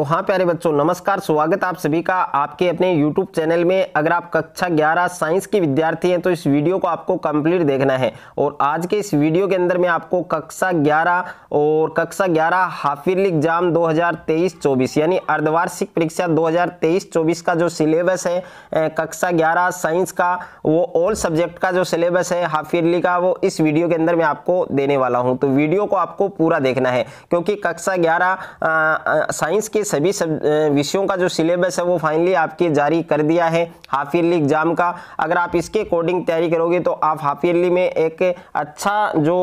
तो हाँ प्यारे बच्चों नमस्कार स्वागत आप सभी का आपके अपने YouTube चैनल में अगर आप कक्षा 11 साइंस के विद्यार्थी हैं तो इस वीडियो को आपको कंप्लीट देखना है और आज के इस वीडियो के अंदर मैं आपको कक्षा 11 और कक्षा 11 हाफिल एग्जाम 2023-24 यानी अर्धवार्षिक परीक्षा 2023-24 का जो सिलेबस है कक्षा ग्यारह साइंस का वो ऑल सब्जेक्ट का जो सिलेबस है हाफिरली का वो इस वीडियो के अंदर मैं आपको देने वाला हूँ तो वीडियो को आपको पूरा देखना है क्योंकि कक्षा ग्यारह साइंस के सभी सब विषयों का जो सिलेबस है वो फाइनली आपके जारी कर दिया है हाफ ईयरली एग्जाम का अगर आप इसके अकॉर्डिंग तैयारी करोगे तो आप हाफ ईयरली में एक अच्छा जो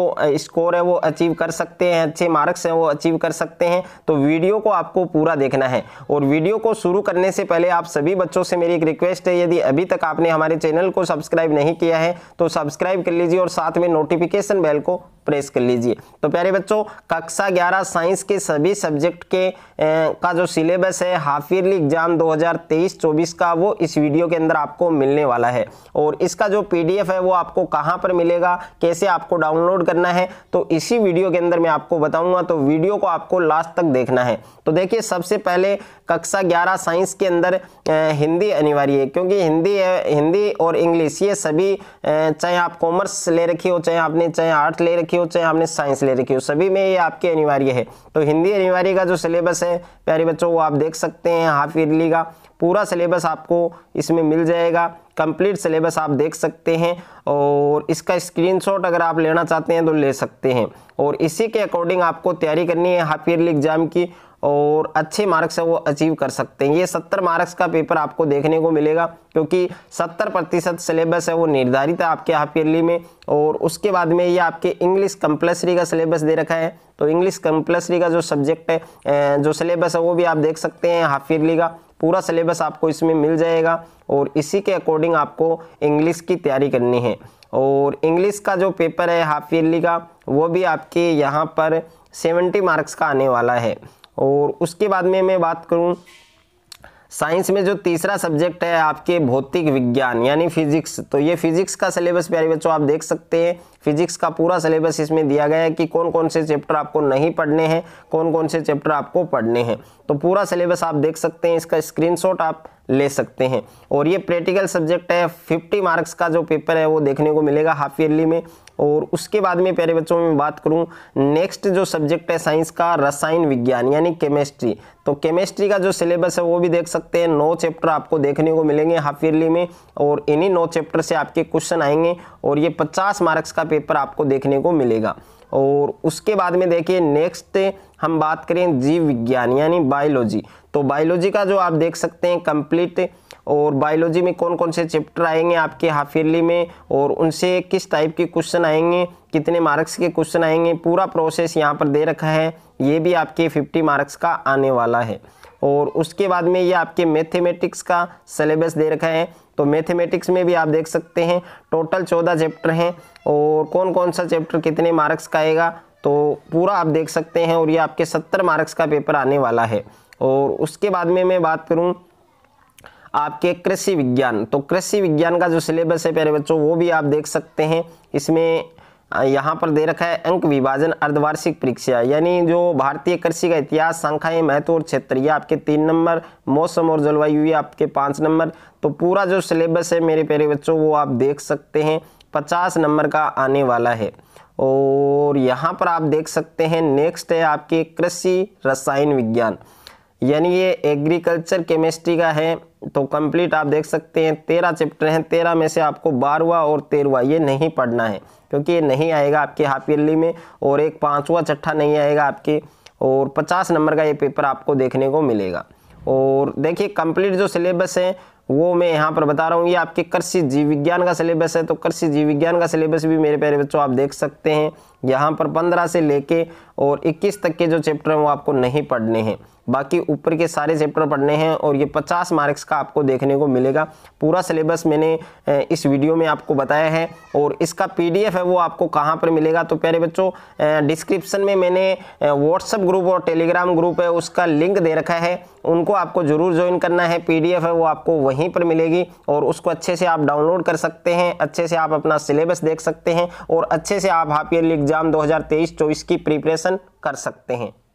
स्कोर है वो अचीव कर सकते हैं अच्छे मार्क्स हैं वो अचीव कर सकते हैं तो वीडियो को आपको पूरा देखना है और वीडियो को शुरू करने से पहले आप सभी बच्चों से मेरी एक रिक्वेस्ट है यदि अभी तक आपने हमारे चैनल को सब्सक्राइब नहीं किया है तो सब्सक्राइब कर लीजिए और साथ में नोटिफिकेशन बेल को प्रेस कर लीजिए तो प्यारे बच्चों कक्षा ग्यारह साइंस के सभी सब्जेक्ट के ए, का जो सिलेबस है हाफ ईयरली एग्जाम 2023-24 का वो इस वीडियो के अंदर आपको मिलने वाला है और इसका जो पीडीएफ है वो आपको कहाँ पर मिलेगा कैसे आपको डाउनलोड करना है तो इसी वीडियो के अंदर मैं आपको बताऊंगा तो वीडियो को आपको लास्ट तक देखना है तो देखिए सबसे पहले कक्षा ग्यारह साइंस के अंदर हिंदी अनिवार्य है क्योंकि हिंदी हिंदी और इंग्लिश ये सभी चाहे आप कॉमर्स ले रखी हो चाहे आपने चाहे आर्ट्स ले रखी रखी हो चाहे आपने साइंस ले रखी हो सभी में ये आपके अनिवार्य है तो हिंदी अनिवार्य का जो सिलेबस है प्यारे बच्चों वो आप देख सकते हैं हाफ ईयरली का पूरा सिलेबस आपको इसमें मिल जाएगा कंप्लीट सिलेबस आप देख सकते हैं और इसका स्क्रीनशॉट अगर आप लेना चाहते हैं तो ले सकते हैं और इसी के अकॉर्डिंग आपको तैयारी करनी है हाफ ईयरली एग्ज़ाम की और अच्छे मार्क्स वो अचीव कर सकते हैं ये सत्तर मार्क्स का पेपर आपको देखने को मिलेगा क्योंकि सत्तर प्रतिशत सिलेबस है वो निर्धारित है आपके हाफ ईयरली में और उसके बाद में ये आपके इंग्लिश कंपल्सरी का सिलेबस दे रखा है तो इंग्लिश कंपल्सरी का जो सब्जेक्ट है जो सिलेबस है वो भी आप देख सकते हैं हाफ ईयरली का पूरा सिलेबस आपको इसमें मिल जाएगा और इसी के अकॉर्डिंग आपको इंग्लिश की तैयारी करनी है और इंग्लिश का जो पेपर है हाफ ईयरली का वो भी आपके यहाँ पर सेवेंटी मार्क्स का आने वाला है और उसके बाद में मैं बात करूँ साइंस में जो तीसरा सब्जेक्ट है आपके भौतिक विज्ञान यानी फिजिक्स तो ये फिजिक्स का सिलेबस प्यारे बच्चों आप देख सकते हैं फिजिक्स का पूरा सिलेबस इसमें दिया गया है कि कौन कौन से चैप्टर आपको नहीं पढ़ने हैं कौन कौन से चैप्टर आपको पढ़ने हैं तो पूरा सिलेबस आप देख सकते हैं इसका स्क्रीनशॉट आप ले सकते हैं और ये प्रैक्टिकल सब्जेक्ट है फिफ्टी मार्क्स का जो पेपर है वो देखने को मिलेगा हाफ ईयरली में और उसके बाद में प्यारे बच्चों में बात करूँ नेक्स्ट जो सब्जेक्ट है साइंस का रसायन विज्ञान यानी केमिस्ट्री तो केमिस्ट्री का जो सिलेबस है वो भी देख सकते हैं नौ चैप्टर आपको देखने को मिलेंगे हाफ ईयरली में और इन्हीं नौ चैप्टर से आपके क्वेश्चन आएंगे और ये पचास मार्क्स का पेपर आपको देखने को मिलेगा और उसके बाद में देखिए नेक्स्ट हम बात करें जीव विज्ञान यानी बायोलॉजी तो बायोलॉजी का जो आप देख सकते हैं कंप्लीट और बायोलॉजी में कौन कौन से चैप्टर आएंगे आपके हाफ ईयरली में और उनसे किस टाइप के क्वेश्चन आएंगे कितने मार्क्स के क्वेश्चन आएंगे पूरा प्रोसेस यहाँ पर दे रखा है ये भी आपके फिफ्टी मार्क्स का आने वाला है और उसके बाद में ये आपके मैथमेटिक्स का सिलेबस दे रखा है तो मैथमेटिक्स में भी आप देख सकते हैं टोटल चौदह चैप्टर हैं और कौन कौन सा चैप्टर कितने मार्क्स का आएगा तो पूरा आप देख सकते हैं और ये आपके सत्तर मार्क्स का पेपर आने वाला है और उसके बाद में मैं बात करूँ आपके कृषि विज्ञान तो कृषि विज्ञान का जो सिलेबस है प्यारे बच्चों वो भी आप देख सकते हैं इसमें यहाँ पर दे रखा है अंक विभाजन अर्धवार्षिक परीक्षा यानी जो भारतीय कृषि का इतिहास शंखाएँ महत्व और क्षेत्र ये आपके तीन नंबर मौसम और जलवायु ये आपके पाँच नंबर तो पूरा जो सिलेबस है मेरे प्यारे बच्चों वो आप देख सकते हैं पचास नंबर का आने वाला है और यहाँ पर आप देख सकते हैं नेक्स्ट है आपके कृषि रसायन विज्ञान यानी ये एग्रीकल्चर केमिस्ट्री का है तो कंप्लीट आप देख सकते हैं तेरह चैप्टर हैं तेरह में से आपको बारहवा और तेरहवा ये नहीं पढ़ना है क्योंकि ये नहीं आएगा आपके हाफ ईयरली में और एक पाँचवा छठा नहीं आएगा आपके और पचास नंबर का ये पेपर आपको देखने को मिलेगा और देखिए कंप्लीट जो सिलेबस है वो मैं यहाँ पर बता रहा हूँ ये आपके कृषि जीव विज्ञान का सिलेबस है तो कृषि जीव विज्ञान का सिलेबस भी मेरे प्यारे बच्चों आप देख सकते हैं यहाँ पर पंद्रह से लेके और इक्कीस तक के जो चैप्टर हैं वो आपको नहीं पढ़ने हैं बाकी ऊपर के सारे चैप्टर पढ़ने हैं और ये पचास मार्क्स का आपको देखने को मिलेगा पूरा सिलेबस मैंने इस वीडियो में आपको बताया है और इसका पी है वो आपको कहाँ पर मिलेगा तो प्यारे बच्चों डिस्क्रिप्सन में मैंने व्हाट्सअप ग्रुप और टेलीग्राम ग्रुप है उसका लिंक दे रखा है उनको आपको ज़रूर ज्वाइन करना है पी है वो आपको वही यहीं पर मिलेगी और उसको अच्छे से आप डाउनलोड कर सकते हैं अच्छे से आप अपना सिलेबस देख सकते हैं और अच्छे से आप हाफ ईयरली एग्जाम 2023-24 की प्रिपरेशन कर सकते हैं